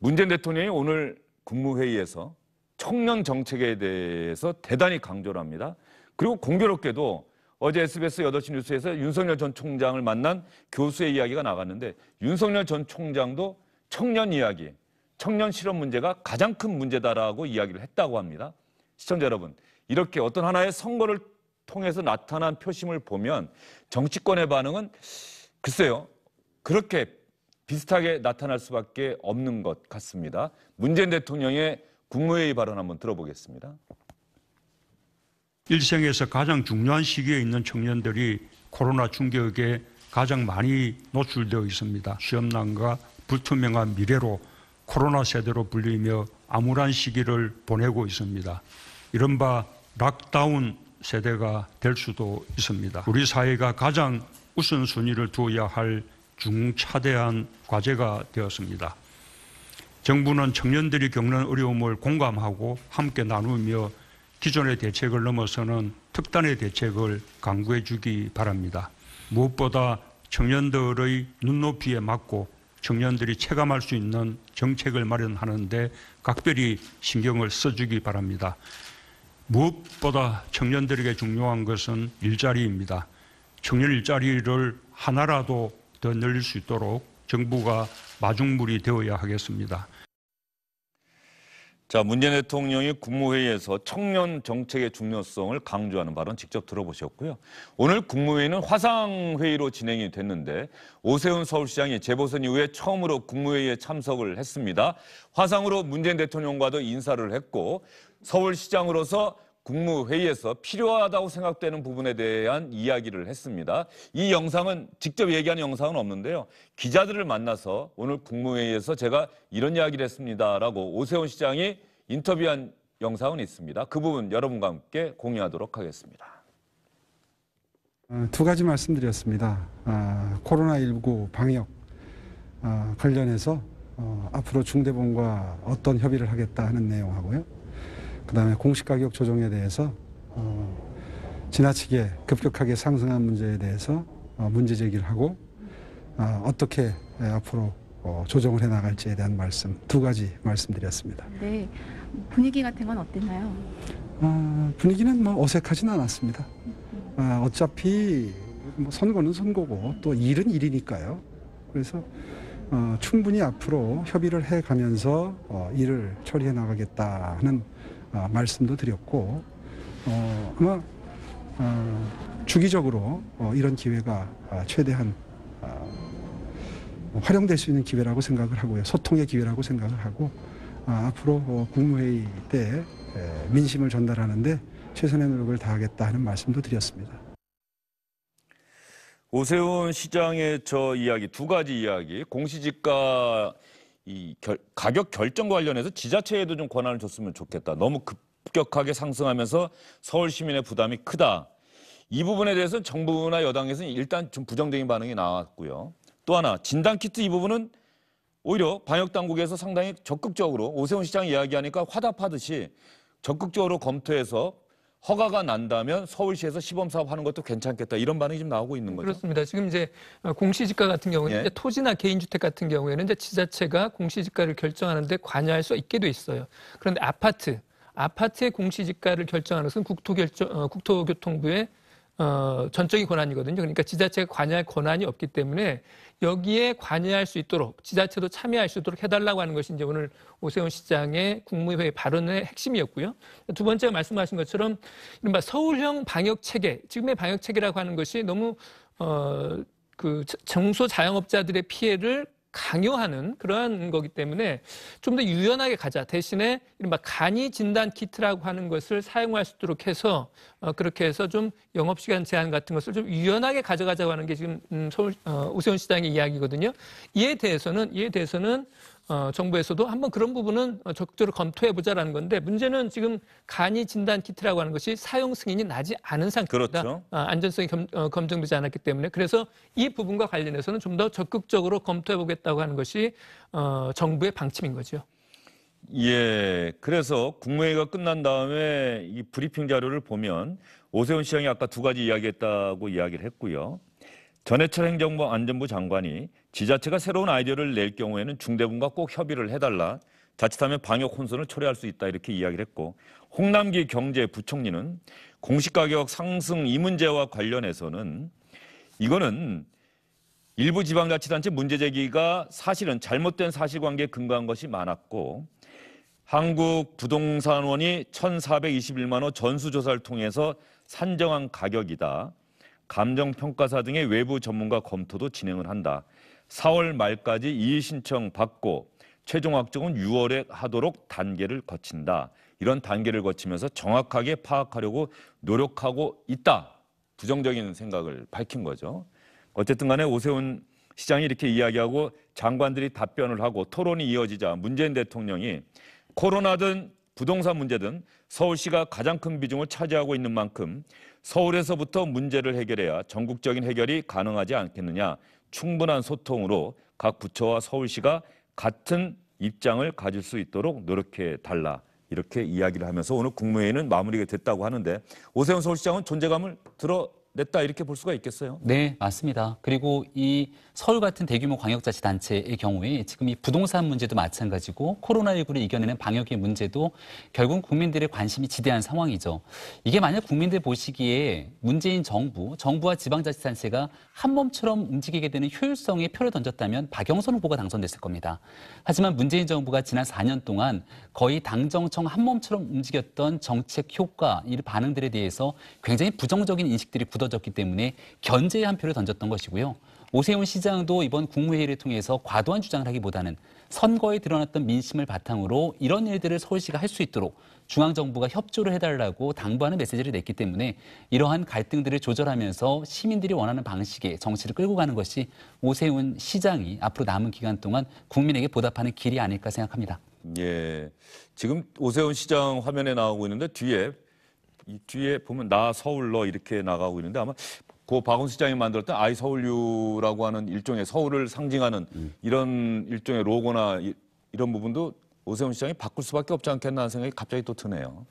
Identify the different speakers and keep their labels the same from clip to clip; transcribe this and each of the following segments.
Speaker 1: 문재인 대통령이 오늘 국무회의에서 청년 정책에 대해서 대단히 강조를 합니다. 그리고 공교롭게도 어제 SBS 8시 뉴스에서 윤석열 전 총장을 만난 교수의 이야기가 나갔는데 윤석열 전 총장도 청년 이야기, 청년 실업 문제가 가장 큰 문제다라고 이야기를 했다고 합니다. 시청자 여러분, 이렇게 어떤 하나의 선거를 통해서 나타난 표심을 보면 정치권의 반응은 글쎄요, 그렇게 비슷하게 나타날 수밖에 없는 것 같습니다. 문재인 대통령의 국무회의 발언 한번 들어보겠습니다.
Speaker 2: 일생에서 가장 중요한 시기에 있는 청년들이 코로나 충격에 가장 많이 노출되어 있습니다. 시험난과 불투명한 미래로 코로나 세대로 불리며 암울한 시기를 보내고 있습니다. 이른바 락다운 세대가 될 수도 있습니다. 우리 사회가 가장 우선순위를 두어야 할 중차대한 과제가 되었습니다. 정부는 청년들이 겪는 어려움을 공감하고 함께 나누며 기존의 대책을 넘어서는 특단의 대책을 강구해 주기 바랍니다. 무엇보다 청년들의 눈높이에 맞고 청년들이 체감할 수 있는 정책을 마련하는데 각별히 신경을 써주기 바랍니다. 무엇보다 청년들에게 중요한 것은 일자리입니다. 청년 일자리를 하나라도 더 늘릴 수 있도록 정부가 마중물이 되어야 하겠습니다.
Speaker 1: 자, 문재인 대통령이 국무회의에서 청년 정책의 중요성을 강조하는 발언 직접 들어보셨고요. 오늘 국무회의는 화상회의로 진행이 됐는데 오세훈 서울시장이 재보선 이후에 처음으로 국무회의에 참석을 했습니다. 화상으로 문재인 대통령과도 인사를 했고 서울시장으로서 국무회의에서 필요하다고 생각되는 부분에 대한 이야기를 했습니다. 이 영상은 직접 얘기하는 영상은 없는데요. 기자들을 만나서 오늘 국무회의에서 제가 이런 이야기를 했습니다라고 오세훈 시장이 인터뷰한 영상은 있습니다. 그 부분 여러분과 함께 공유하도록 하겠습니다.
Speaker 3: 어, 두 가지 말씀드렸습니다. 아, 코로나19 방역 아, 관련해서 어, 앞으로 중대본과 어떤 협의를 하겠다 하는 내용하고요. 그다음에 공시 가격 조정에 대해서 어, 지나치게 급격하게 상승한 문제에 대해서 어, 문제 제기를 하고 어, 어떻게 앞으로 어, 조정을 해 나갈지에 대한 말씀 두 가지 말씀드렸습니다.
Speaker 4: 네, 분위기 같은 건 어땠나요?
Speaker 3: 어, 분위기는 뭐 어색하진 않았습니다. 어, 어차피 뭐 선거는 선거고 또 일은 일이니까요. 그래서 어, 충분히 앞으로 협의를 해 가면서 어, 일을 처리해 나가겠다 하 어, 말씀도 드렸고 어, 아마 어, 주기적으로 어, 이런 기회가 아, 최대한 어, 활용될 수 있는 기회라고 생각을 하고요. 소통의 기회라고 생각을 하고 아, 앞으로 어, 국무회의 때 에, 민심을 전달하는데 최선의 노력을 다하겠다 하는 말씀도 드렸습니다.
Speaker 1: 오세훈 시장의 저 이야기 두 가지 이야기 공시지가 이 결, 가격 결정 과 관련해서 지자체에도 좀 권한을 줬으면 좋겠다. 너무 급격하게 상승하면서 서울 시민의 부담이 크다. 이 부분에 대해서 는 정부나 여당에서는 일단 좀 부정적인 반응이 나왔고요. 또 하나 진단 키트 이 부분은 오히려 방역 당국에서 상당히 적극적으로 오세훈 시장 이야기하니까 화답하듯이 적극적으로 검토해서 허가가 난다면 서울시에서 시범 사업하는 것도 괜찮겠다 이런 반응이 지금 나오고 있는 거죠.
Speaker 5: 그렇습니다. 지금 이제 어, 공시지가 같은 경우는 예. 토지나 개인주택 같은 경우에는 이제 지자체가 공시지가를 결정하는데 관여할 수 있게 돼 있어요. 그런데 아파트 아파트의 공시지가를 결정하는 것은 국토결정, 어, 국토교통부의 어, 전적인 권한이거든요. 그러니까 지자체가 관여할 권한이 없기 때문에 여기에 관여할 수 있도록 지자체도 참여할 수 있도록 해달라고 하는 것이 이제 오늘 오세훈 시장의 국무회의 발언의 핵심이었고요. 두 번째 말씀하신 것처럼 이른바 서울형 방역 체계, 지금의 방역 체계라고 하는 것이 너무 어, 그 정소 자영업자들의 피해를 강요하는 그러한 거기 때문에 좀 더 유연하게 가자. 대신에 이른바 간이 진단 키트라고 하는 것을 사용할 수 있도록 해서 어, 그렇게 해서 좀 영업시간 제한 같은 것을 좀 유연하게 가져가자고 하는 게 지금 음, 서울, 우세훈 어, 시장의 이야기거든요. 이에 대해서는, 이에 대해서는 어, 정부에서도 한번 그런 부분은 적극적으로 검토해 보자라는 건데 문제는 지금 간이 진단 키트라고 하는 것이 사용 승인이 나지 않은 상태입니다. 그렇죠. 아, 안전성이 겸, 어, 검증되지 않았기 때문에 그래서 이 부분과 관련해서는 좀 더 적극적으로 검토해 보겠다고 하는 것이 어, 정부의 방침인 거죠.
Speaker 1: 예, 그래서 국무회의가 끝난 다음에 이 브리핑 자료를 보면 오세훈 시장이 아까 두 가지 이야기했다고 이야기를 했고요. 전해철 행정부 안전부 장관이 지자체가 새로운 아이디어를 낼 경우에는 중대본과 꼭 협의를 해달라 자칫하면 방역 혼선을 초래할 수 있다 이렇게 이야기를 했고 홍남기 경제부총리는 공시가격 상승 이 문제와 관련해서는 이거는 일부 지방자치단체 문제제기가 사실은 잘못된 사실관계에 근거한 것이 많았고 한국 부동산원이 1,421만 원 전수조사를 통해서 산정한 가격이다. 감정평가사 등의 외부 전문가 검토도 진행을 한다. 4월 말까지 이의 신청 받고 최종 확정은 6월에 하도록 단계를 거친다. 이런 단계를 거치면서 정확하게 파악하려고 노력하고 있다. 부정적인 생각을 밝힌 거죠. 어쨌든 간에 오세훈 시장이 이렇게 이야기하고 장관들이 답변을 하고 토론이 이어지자 문재인 대통령이 코로나든 부동산 문제 등 서울시가 가장 큰 비중을 차지하고 있는 만큼 서울에서부터 문제를 해결해야 전국적인 해결이 가능하지 않겠느냐 충분한 소통으로 각 부처와 서울시가 같은 입장을 가질 수 있도록 노력해 달라 이렇게 이야기를 하면서 오늘 국무회의는 마무리가 됐다고 하는데 오세훈 서울시장은 존재감을 들어 냈다 이렇게 볼 수가 있겠어요?
Speaker 4: 네, 맞습니다. 그리고 이 서울 같은 대규모 광역자치단체의 경우에 지금 이 부동산 문제도 마찬가지고 코로나19를 이겨내는 방역의 문제도 결국 국민들의 관심이 지대한 상황이죠. 이게 만약 국민들 보시기에 문재인 정부, 정부와 지방자치단체가 한 몸처럼 움직이게 되는 효율성의 표를 던졌다면 박영선 후보가 당선됐을 겁니다. 하지만 문재인 정부가 지난 4년 동안 거의 당정청 한 몸처럼 움직였던 정책 효과, 이 반응들에 대해서 굉장히 부정적인 인식들이 굳 굳어졌기 때문에 견제의 한 표를 던졌던 것이고요. 오세훈 시장도 이번 국무회의를 통해서 과도한 주장을 하기보다는 선거에 드러났던 민심을 바탕으로 이런 일들을 서울시가 할 수 있도록 중앙정부가 협조를 해달라고 당부하는 메시지를 냈기 때문에 이러한 갈등들을 조절하면서 시민들이 원하는 방식의 정치를 끌고 가는 것이 오세훈 시장이 앞으로 남은 기간 동안 국민에게 보답하는 길이 아닐까 생각합니다.
Speaker 1: 예. 지금 오세훈 시장 화면에 나오고 있는데 뒤에 이 뒤에 보면 나 서울러 이렇게 나가고 있는데 아마 고 그 박원 시장이 만들었던 아이 서울유라고 하는 일종의 서울을 상징하는 음. 이런 일종의 로고나 이,
Speaker 6: 런 부분도 오세훈 시장이 바꿀 수밖에 없지 않겠나 하는 생각이 갑자기 또 드네요.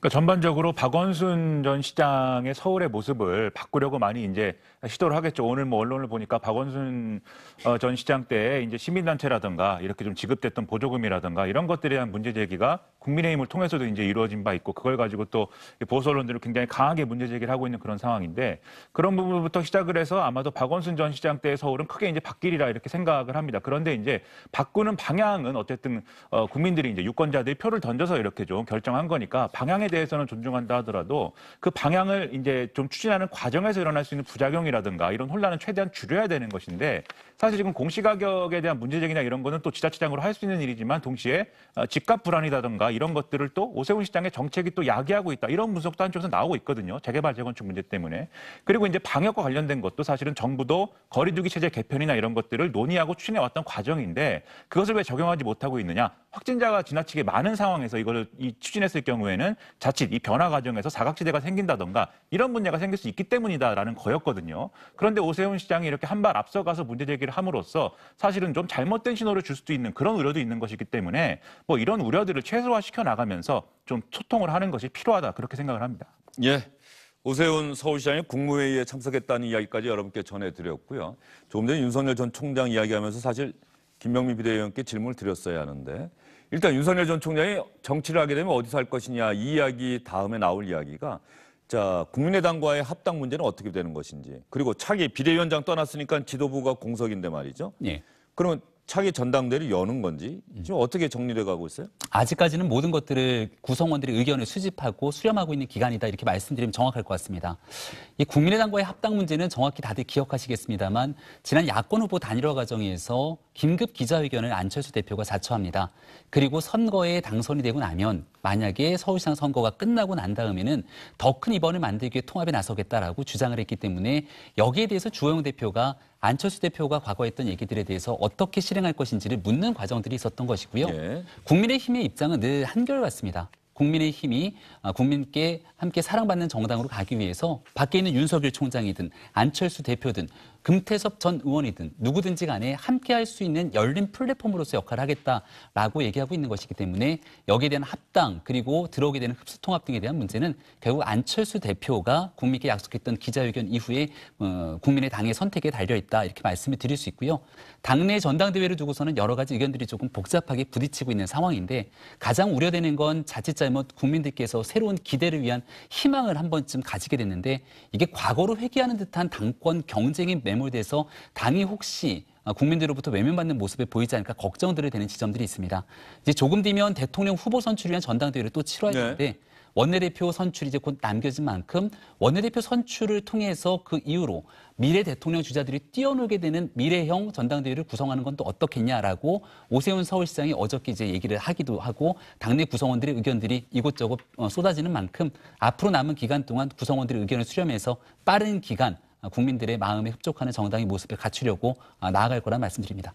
Speaker 6: 그러니까 전반적으로 박원순 전 시장의 서울의 모습을 바꾸려고 많이 이제 시도를 하겠죠. 오늘 뭐 언론을 보니까 박원순 어, 전 시장 때 이제 시민단체라든가 이렇게 좀 지급됐던 보조금이라든가 이런 것들에 대한 문제 제기가 국민의힘을 통해서도 이제 이루어진 바 있고 그걸 가지고 또 보수 언론들을 굉장히 강하게 문제 제기를 하고 있는 그런 상황인데 그런 부분부터 시작을 해서 아마도 박원순 전 시장 때 서울은 크게 이제 바뀌리라 이렇게 생각을 합니다. 그런데 이제 바꾸는 방향은 어쨌든 어, 국민들이 이제 유권자들이 표를 던져서 이렇게 좀 결정한 거니까 방향에 대해서는 존중한다 하더라도 그 방향을 이제 좀 추진하는 과정에서 일어날 수 있는 부작용이라든가 이런 혼란은 최대한 줄여야 되는 것인데 사실 지금 공시가격에 대한 문제 제기나 이런 거는 또 지자체장으로 할 수 있는 일이지만 동시에 어, 집값 불안이라든가 이런 것들을 또 오세훈 시장의 정책이 또 야기하고 있다 이런 분석도 한쪽에서 나오고 있거든요. 재개발 재건축 문제 때문에 그리고 이제 방역과 관련된 것도 사실은 정부도 거리두기 체제 개편이나 이런 것들을 논의하고 추진해 왔던 과정인데 그것을 왜 적용하지 못하고 있느냐 확진자가 지나치게 많은 상황에서 이걸 이 추진했을 경우에는 자칫 이 변화 과정에서 사각지대가 생긴다던가 이런 문제가 생길 수 있기 때문이다라는 거였거든요. 그런데 오세훈 시장이 이렇게 한 발 앞서가서 문제 제기를 함으로써 사실은 좀 잘못된 신호를 줄 수도 있는 그런 우려도 있는 것이기 때문에 뭐 이런 우려들을 최소화시켜 나가면서 좀 소통을 하는 것이 필요하다 그렇게 생각을 합니다.
Speaker 1: 예. 오세훈 서울시장이 국무회의에 참석했다는 이야기까지 여러분께 전해드렸고요. 조금 전에 윤석열 전 총장 이야기하면서 사실 김명민 비대위원께 질문을 드렸어야 하는데 일단 윤석열 전 총장이 정치를 하게 되면 어디서 할 것이냐 이 이야기 다음에 나올 이야기가 자 국민의당과의 합당 문제는 어떻게 되는 것인지 그리고 차기 비대위원장 떠났으니까 지도부가 공석인데 말이죠. 예. 그러면 차기 전당대를 여는 건지 음. 지금 어떻게 정리돼 가고 있어요?
Speaker 4: 아직까지는 모든 것들을 구성원들의 의견을 수집하고 수렴하고 있는 기간이다 이렇게 말씀드리면 정확할 것 같습니다. 이 국민의당과의 합당 문제는 정확히 다들 기억하시겠습니다만 지난 야권 후보 단일화 과정에서 긴급 기자회견을 안철수 대표가 자처합니다. 그리고 선거에 당선이 되고 나면 만약에 서울시장 선거가 끝나고 난 다음에는 더 큰 입원을 만들기 위해 통합에 나서겠다라고 주장을 했기 때문에 여기에 대해서 주호영 대표가 안철수 대표가 과거 했던 얘기들에 대해서 어떻게 실행할 것인지를 묻는 과정들이 있었던 것이고요. 예. 국민의힘의 입장은 늘 한결같습니다. 국민의힘이 아, 국민께 함께 사랑받는 정당으로 가기 위해서 밖에 있는 윤석열 총장이든 안철수 대표든 금태섭 전 의원이든 누구든지 간에 함께 할 수 있는 열린 플랫폼으로서 역할을 하겠다라고 얘기하고 있는 것이기 때문에 여기에 대한 합당 그리고 들어오게 되는 흡수 통합 등에 대한 문제는 결국 안철수 대표가 국민께 약속했던 기자회견 이후에 어, 국민의 당의 선택에 달려 있다 이렇게 말씀을 드릴 수 있고요. 당내 전당대회를 두고서는 여러 가지 의견들이 조금 복잡하게 부딪히고 있는 상황인데 가장 우려되는 건 자칫 잘못 잘못 국민들께서 새로운 기대를 위한 희망을 한 번쯤 가지게 됐는데 이게 과거로 회귀하는 듯한 당권 경쟁에 매몰돼서 당이 혹시 아, 국민들로부터 외면받는 모습에 보이지 않을까 걱정들을 되는 지점들이 있습니다. 이제 조금 뒤면 대통령 후보 선출을 위한 전당대회를 또 치러야 네. 되는데 네. 원내대표 선출이 이제 곧 남겨진 만큼 원내대표 선출을 통해서 그 이후로 미래 대통령 주자들이 뛰어놀게 되는 미래형 전당대회를 구성하는 건 또 어떻겠냐라고 오세훈 서울시장이 어저께 이제 얘기를 하기도 하고 당내 구성원들의 의견들이 이곳저곳 어, 쏟아지는 만큼 앞으로 남은 기간 동안 구성원들의 의견을 수렴해서 빠른 기간 아, 국민들의 마음에 흡족하는 정당의 모습을 갖추려고 아, 나아갈 거란 말씀드립니다.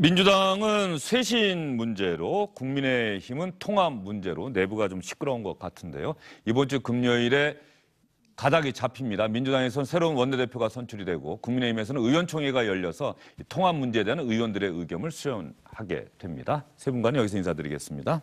Speaker 1: 민주당은 쇄신 문제로 국민의힘은 통합 문제로 내부가 좀 시끄러운 것 같은데요. 이번 주 금요일에 가닥이 잡힙니다. 민주당에서는 새로운 원내대표가 선출이 되고 국민의힘에서는 의원총회가 열려서 통합 문제에 대한 의원들의 의견을 수렴하게 됩니다. 세 분간 여기서 인사드리겠습니다.